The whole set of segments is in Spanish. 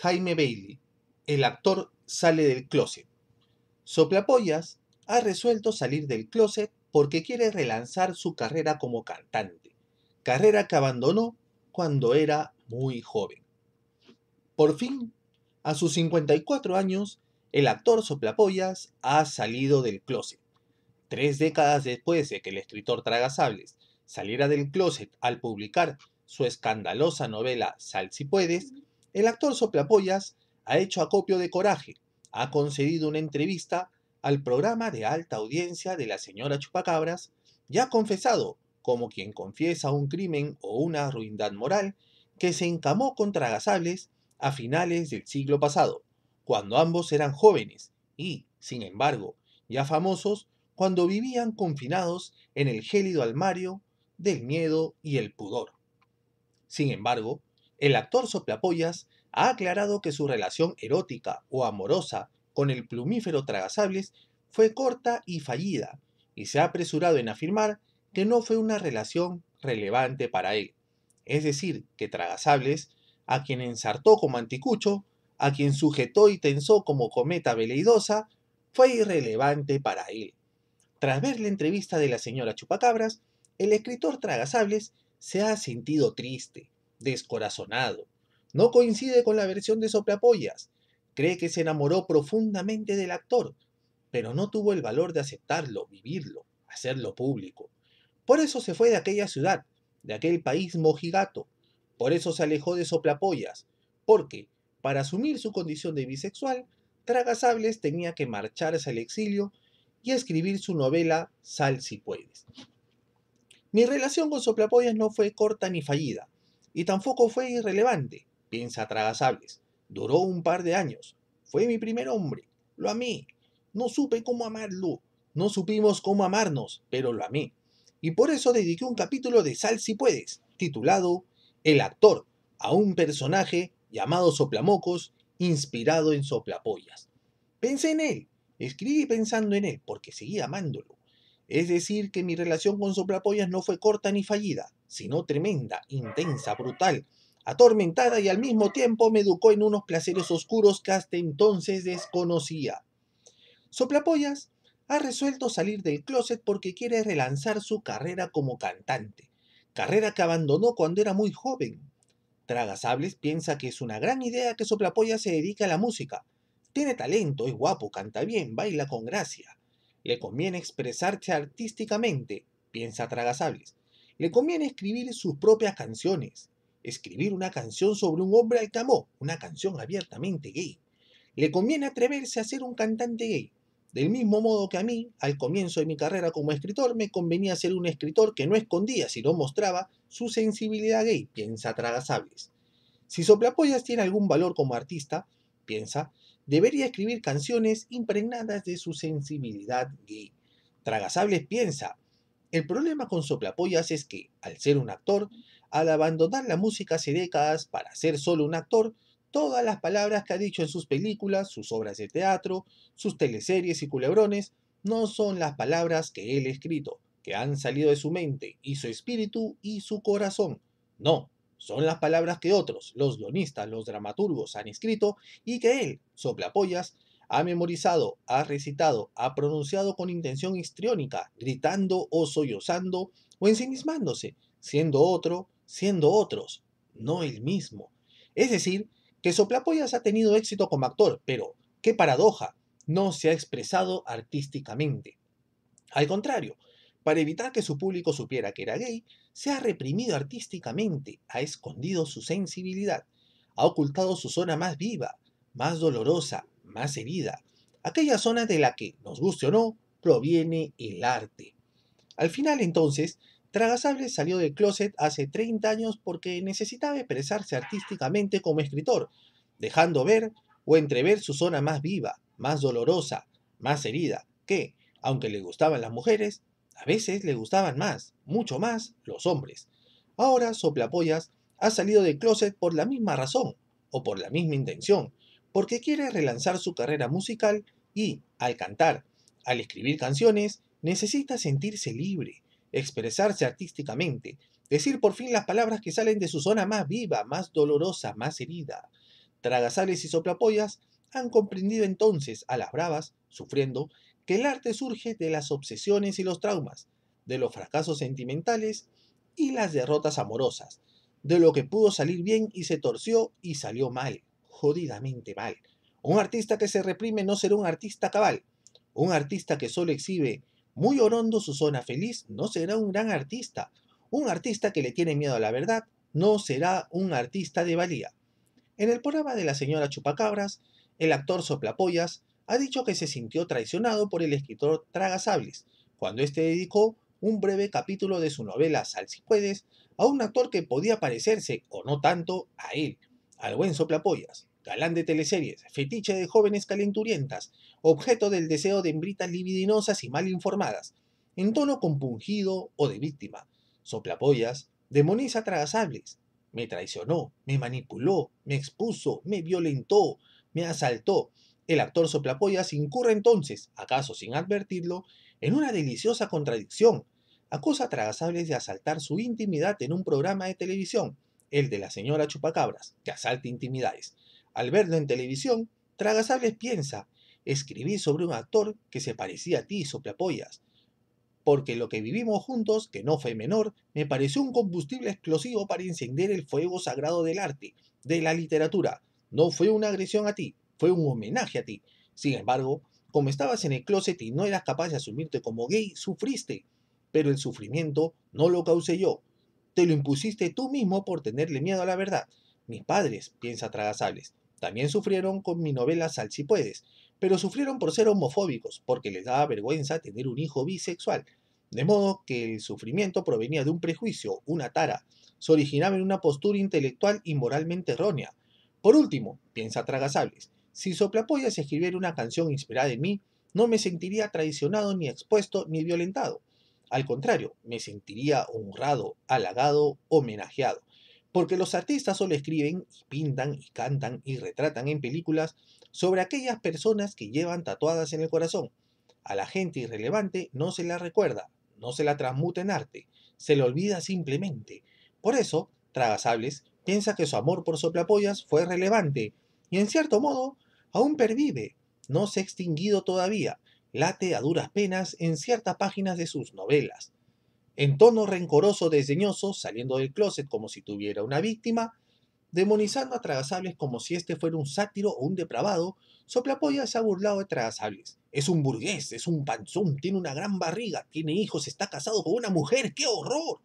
Jaime Bailey, el actor sale del closet. Soplapollas ha resuelto salir del closet porque quiere relanzar su carrera como cantante, carrera que abandonó cuando era muy joven. Por fin, a sus 54 años, el actor Soplapollas ha salido del closet. Tres décadas después de que el escritor Tragasables saliera del closet al publicar su escandalosa novela Sal si puedes, el actor Soplapoyas ha hecho acopio de coraje, ha concedido una entrevista al programa de alta audiencia de la señora Chupacabras y ha confesado, como quien confiesa un crimen o una ruindad moral, que se encamó contra Gasables a finales del siglo pasado, cuando ambos eran jóvenes y, sin embargo, ya famosos cuando vivían confinados en el gélido almario del miedo y el pudor. Sin embargo, el actor Soplapoyas ha aclarado que su relación erótica o amorosa con el plumífero Tragasables fue corta y fallida, y se ha apresurado en afirmar que no fue una relación relevante para él. Es decir, que Tragasables, a quien ensartó como anticucho, a quien sujetó y tensó como cometa veleidosa, fue irrelevante para él. Tras ver la entrevista de la señora Chupacabras, el escritor Tragasables se ha sentido triste, descorazonado. No coincide con la versión de Soplapollas. Cree que se enamoró profundamente del actor, pero no tuvo el valor de aceptarlo, vivirlo, hacerlo público. Por eso se fue de aquella ciudad, de aquel país mojigato. Por eso se alejó de Soplapollas, porque, para asumir su condición de bisexual, Tragasables tenía que marcharse al exilio y escribir su novela Sal si puedes. Mi relación con Soplapollas no fue corta ni fallida y tampoco fue irrelevante, piensa Tragasables. Duró un par de años. Fue mi primer hombre. Lo amé. No supe cómo amarlo. No supimos cómo amarnos, pero lo amé. Y por eso dediqué un capítulo de Sal si puedes, titulado El actor, a un personaje llamado Soplamocos, inspirado en Soplapollas. Pensé en él, escribí pensando en él, porque seguía amándolo. Es decir, que mi relación con Soplapollas no fue corta ni fallida, sino tremenda, intensa, brutal, atormentada y al mismo tiempo me educó en unos placeres oscuros que hasta entonces desconocía. Soplapollas ha resuelto salir del closet porque quiere relanzar su carrera como cantante, carrera que abandonó cuando era muy joven. Tragasables piensa que es una gran idea que Soplapollas se dedique a la música. Tiene talento, es guapo, canta bien, baila con gracia. Le conviene expresarse artísticamente, piensa Tragasables le conviene escribir sus propias canciones. Escribir una canción sobre un hombre al camó. una canción abiertamente gay. Le conviene atreverse a ser un cantante gay. Del mismo modo que a mí, al comienzo de mi carrera como escritor, me convenía ser un escritor que no escondía, sino mostraba su sensibilidad gay, piensa Tragasables. Si Soplapoyas tiene algún valor como artista, piensa, debería escribir canciones impregnadas de su sensibilidad gay. Tragasables piensa, el problema con Soplapollas es que, al ser un actor, al abandonar la música hace décadas para ser solo un actor, todas las palabras que ha dicho en sus películas, sus obras de teatro, sus teleseries y culebrones, no son las palabras que él ha escrito, que han salido de su mente y su espíritu y su corazón. No, son las palabras que otros, los guionistas, los dramaturgos han escrito y que él, Soplapollas, ha memorizado, ha recitado, ha pronunciado con intención histriónica, gritando o sollozando o ensimismándose, siendo otro, siendo otros, no el mismo. Es decir, que Soplapoyas ha tenido éxito como actor, pero, qué paradoja, no se ha expresado artísticamente. Al contrario, para evitar que su público supiera que era gay, se ha reprimido artísticamente, ha escondido su sensibilidad, ha ocultado su zona más viva, más dolorosa, más herida, aquella zona de la que, nos guste o no, proviene el arte. Al final entonces, Tragasable salió del closet hace 30 años porque necesitaba expresarse artísticamente como escritor, dejando ver o entrever su zona más viva, más dolorosa, más herida, que, aunque le gustaban las mujeres, a veces le gustaban más, mucho más, los hombres. Ahora Soplapollas ha salido del closet por la misma razón, o por la misma intención, porque quiere relanzar su carrera musical y, al cantar, al escribir canciones, necesita sentirse libre, expresarse artísticamente, decir por fin las palabras que salen de su zona más viva, más dolorosa, más herida. Tragasales y soplapollas han comprendido entonces, a las bravas, sufriendo, que el arte surge de las obsesiones y los traumas, de los fracasos sentimentales y las derrotas amorosas, de lo que pudo salir bien y se torció y salió mal, jodidamente mal. Un artista que se reprime no será un artista cabal. Un artista que solo exhibe muy orondo su zona feliz no será un gran artista. Un artista que le tiene miedo a la verdad no será un artista de valía. En el programa de la señora Chupacabras, el actor Soplapollas ha dicho que se sintió traicionado por el escritor Tragasables, cuando este dedicó un breve capítulo de su novela Sal si puedes a un actor que podía parecerse, o no tanto, a él, al buen Soplapollas galán de teleseries, fetiche de jóvenes calenturientas, objeto del deseo de hembritas libidinosas y mal informadas, en tono compungido o de víctima, Soplapoyas, demoniza tragasables. Me traicionó, me manipuló, me expuso, me violentó, me asaltó. El actor soplapoyas incurre entonces, acaso sin advertirlo, en una deliciosa contradicción. Acusa a tragasables de asaltar su intimidad en un programa de televisión, el de la señora Chupacabras, que asalta intimidades. Al verlo en televisión, Tragasables piensa, escribí sobre un actor que se parecía a ti, y apoyas porque lo que vivimos juntos, que no fue menor, me pareció un combustible explosivo para encender el fuego sagrado del arte, de la literatura. No fue una agresión a ti, fue un homenaje a ti. Sin embargo, como estabas en el closet y no eras capaz de asumirte como gay, sufriste. Pero el sufrimiento no lo causé yo. Te lo impusiste tú mismo por tenerle miedo a la verdad. Mis padres, piensa Tragasables, también sufrieron con mi novela Sal si puedes, pero sufrieron por ser homofóbicos, porque les daba vergüenza tener un hijo bisexual. De modo que el sufrimiento provenía de un prejuicio, una tara, se originaba en una postura intelectual y moralmente errónea. Por último, piensa Tragasables, si Soplapoyas escribiera una canción inspirada en mí, no me sentiría traicionado, ni expuesto, ni violentado. Al contrario, me sentiría honrado, halagado, homenajeado porque los artistas solo escriben, y pintan y cantan y retratan en películas sobre aquellas personas que llevan tatuadas en el corazón. A la gente irrelevante no se la recuerda, no se la transmuta en arte, se le olvida simplemente. Por eso, Tragasables piensa que su amor por Soplapollas fue relevante y en cierto modo aún pervive, no se ha extinguido todavía, late a duras penas en ciertas páginas de sus novelas en tono rencoroso desdeñoso, saliendo del closet como si tuviera una víctima, demonizando a Tragasables como si este fuera un sátiro o un depravado, Soplapoya se ha burlado de Tragasables. Es un burgués, es un panzón, tiene una gran barriga, tiene hijos, está casado con una mujer, ¡qué horror!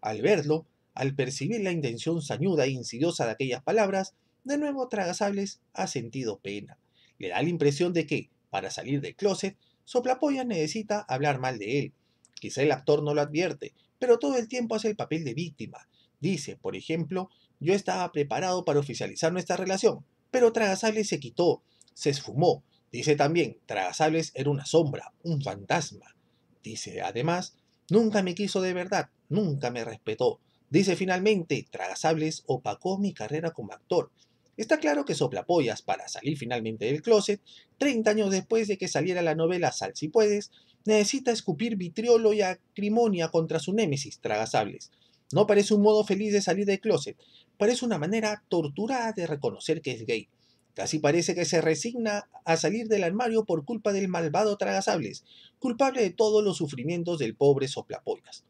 Al verlo, al percibir la intención sañuda e insidiosa de aquellas palabras, de nuevo Tragasables ha sentido pena. Le da la impresión de que, para salir del closet, Soplapoya necesita hablar mal de él, Quizá el actor no lo advierte, pero todo el tiempo hace el papel de víctima. Dice, por ejemplo, yo estaba preparado para oficializar nuestra relación, pero Tragasables se quitó, se esfumó. Dice también, Tragasables era una sombra, un fantasma. Dice, además, nunca me quiso de verdad, nunca me respetó. Dice finalmente, Tragasables opacó mi carrera como actor. Está claro que Soplapoyas, para salir finalmente del closet, 30 años después de que saliera la novela Sal si puedes, necesita escupir vitriolo y acrimonia contra su némesis, Tragasables. No parece un modo feliz de salir del closet, parece una manera torturada de reconocer que es gay. Casi parece que se resigna a salir del armario por culpa del malvado Tragasables, culpable de todos los sufrimientos del pobre Soplapoyas.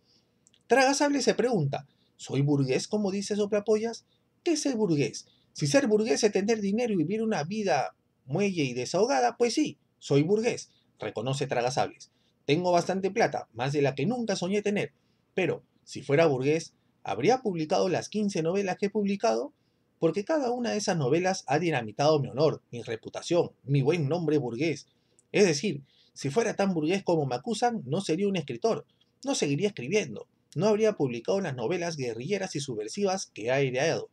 Tragasables se pregunta, ¿soy burgués como dice Soplapoyas? ¿Qué es el burgués? Si ser burgués es tener dinero y vivir una vida muelle y desahogada, pues sí, soy burgués, reconoce Tragasables. Tengo bastante plata, más de la que nunca soñé tener, pero si fuera burgués, ¿habría publicado las 15 novelas que he publicado? Porque cada una de esas novelas ha dinamitado mi honor, mi reputación, mi buen nombre burgués. Es decir, si fuera tan burgués como me acusan, no sería un escritor, no seguiría escribiendo, no habría publicado las novelas guerrilleras y subversivas que ha ideado,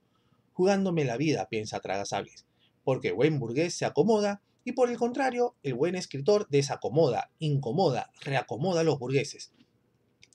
jugándome la vida, piensa Tragasables, porque buen burgués se acomoda y por el contrario, el buen escritor desacomoda, incomoda, reacomoda a los burgueses.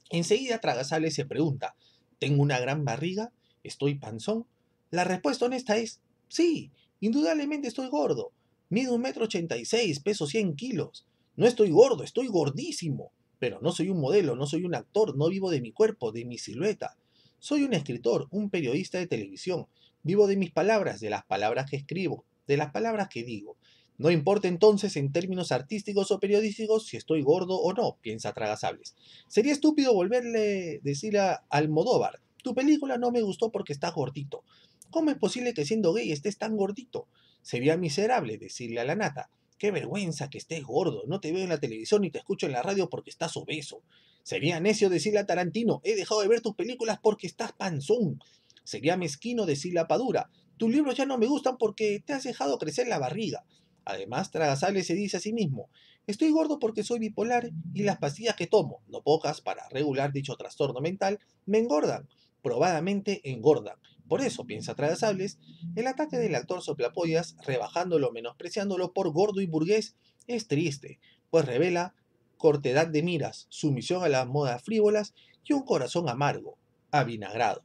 Enseguida Tragasables se pregunta, ¿tengo una gran barriga? ¿Estoy panzón? La respuesta honesta es, sí, indudablemente estoy gordo. Mido un metro ochenta y seis, peso cien kilos. No estoy gordo, estoy gordísimo. Pero no soy un modelo, no soy un actor, no vivo de mi cuerpo, de mi silueta. Soy un escritor, un periodista de televisión, Vivo de mis palabras, de las palabras que escribo, de las palabras que digo. No importa entonces en términos artísticos o periodísticos si estoy gordo o no, piensa Tragasables. Sería estúpido volverle decirle a Almodóvar, tu película no me gustó porque estás gordito. ¿Cómo es posible que siendo gay estés tan gordito? Sería miserable decirle a la nata, qué vergüenza que estés gordo, no te veo en la televisión ni te escucho en la radio porque estás obeso. Sería necio decirle a Tarantino, he dejado de ver tus películas porque estás panzón. Sería mezquino decir la padura. Tus libros ya no me gustan porque te has dejado crecer la barriga. Además, Tragasables se dice a sí mismo, estoy gordo porque soy bipolar y las pastillas que tomo, no pocas para regular dicho trastorno mental, me engordan, probadamente engordan. Por eso, piensa Tragasables, el ataque del actor Soplapoyas, rebajándolo, menospreciándolo por gordo y burgués, es triste, pues revela cortedad de miras, sumisión a las modas frívolas y un corazón amargo, avinagrado.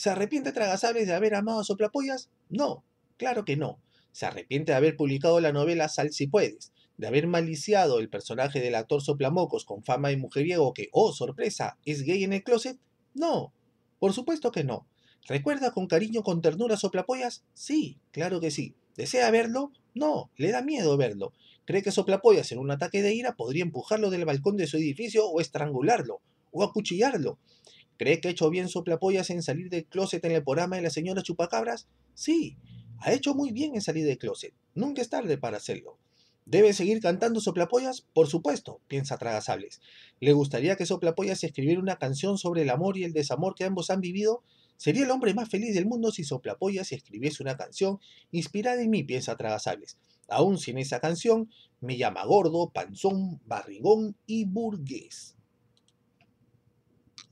¿Se arrepiente tragasables de haber amado a Soplapollas? No, claro que no. Se arrepiente de haber publicado la novela Sal si puedes, de haber maliciado el personaje del actor Soplamocos con fama de mujeriego que, oh sorpresa, es gay en el closet? No, por supuesto que no. ¿Recuerda con cariño, con ternura Soplapoyas? Sí, claro que sí. ¿Desea verlo? No, le da miedo verlo. ¿Cree que Soplapoyas en un ataque de ira podría empujarlo del balcón de su edificio o estrangularlo o acuchillarlo? ¿Cree que ha hecho bien Soplapollas en salir del closet en el programa de la señora Chupacabras? Sí, ha hecho muy bien en salir del closet. Nunca es tarde para hacerlo. ¿Debe seguir cantando Soplapollas? Por supuesto, piensa Tragasables. ¿Le gustaría que Soplapollas escribiera una canción sobre el amor y el desamor que ambos han vivido? Sería el hombre más feliz del mundo si Soplapollas escribiese una canción inspirada en mí, piensa Tragasables. Aún sin esa canción, me llama gordo, panzón, barrigón y burgués.